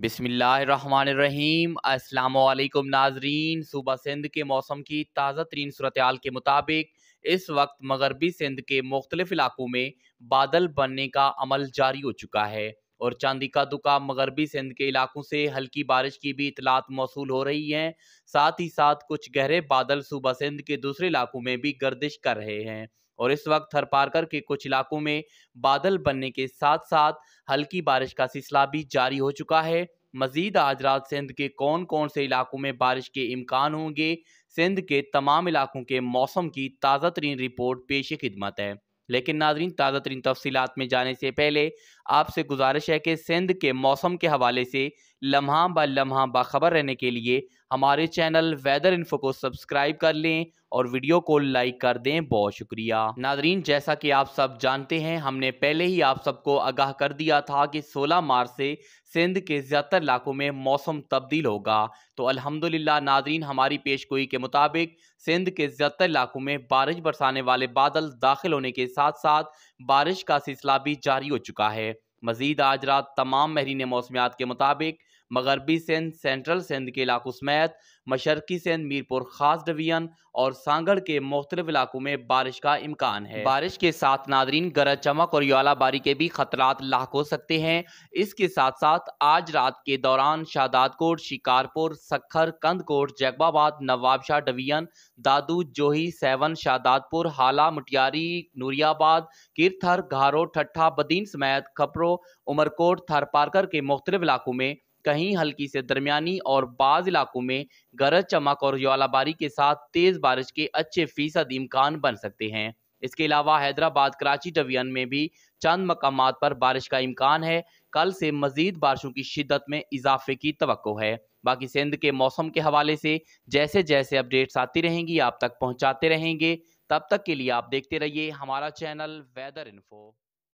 बिसमीम् अल्लाम नाजरीन सूबा सिंध के मौसम की ताज़ा तरीन सूरत के मुताबिक इस वक्त मगरबी सिंध के मुख्तलिफ इलाकों में बादल बनने का अमल जारी हो चुका है और चांदी का दुका मगरबी सिंध के इलाकों से हल्की बारिश की भी इतलात मौसू हो रही हैं साथ ही साथ कुछ गहरे बादल सूबा सिंध के दूसरे इलाकों में भी गर्दिश कर रहे हैं और इस वक्त थरपारकर के कुछ इलाकों में बादल बनने के साथ साथ हल्की बारिश का सिलसिला भी जारी हो चुका है मजीद आज रात सिंध के कौन कौन से इलाकों में बारिश के इम्कान होंगे सिंध के तमाम इलाकों के मौसम की ताज़ा तरीन रिपोर्ट पेश खिदमत है लेकिन नाजरीन ताज़ा तरीन तफसीत में जाने से पहले आपसे गुजारिश है कि सिंध के मौसम के हवाले से लम्हा ब लम्हा बाखबर रहने के लिए हमारे चैनल वेदर इन्फो को सब्सक्राइब कर लें और वीडियो को लाइक कर दें बहुत शुक्रिया नादरीन जैसा कि आप सब जानते हैं हमने पहले ही आप सबको आगाह कर दिया था कि 16 मार्च से सिंध के ज़्यादातर इलाकों में मौसम तब्दील होगा तो अल्हम्दुलिल्लाह नादरीन हमारी पेशगोई के मुताबिक सिंध के ज़्यादातर इलाकों में बारिश बरसाने वाले बादल दाखिल होने के साथ साथ बारिश का सिलसिला भी जारी हो चुका है मजीद आज रात तमाम महरीन मौसमियात के मुताबिक मगरबी सिंध सेंट्रल सिंध के इलाकों समेत मशरकी सिंध मीरपुर खास डिवीजन और सांगढ़ के मुख्तलिफ इलाकों में बारिश का इम्कान है बारिश के साथ नादरीन गरज चमक और बारी के भी खतरा लाख हो सकते हैं इसके साथ साथ आज रात के दौरान शादादकोट शिकारपुर सखर कंदकोट जैकबाबाद नवाबशाह डिवीजन दादू जोही सेवन शादादपुर हाला मुटियारी नूरियाबाद किरथर घारो ठट्ठा बदीन समेत खपरो उमरकोट थरपारकर के मुख्तलिफ इलाकों में कहीं हल्की से दरमियानी और बाज इलाकों में गरज चमक और ज्वालाबारी के साथ तेज बारिश के अच्छे फीसद इम्कान बन सकते हैं इसके अलावा हैदराबाद कराची डवियन में भी चंद मकाम पर बारिश का इम्कान है कल से मजीद बारिशों की शिदत में इजाफे की तो है बाकी सिंध के मौसम के हवाले से जैसे जैसे अपडेट्स आती रहेंगी आप तक पहुंचाते रहेंगे तब तक के लिए आप देखते रहिए हमारा चैनल वेदर इन्फो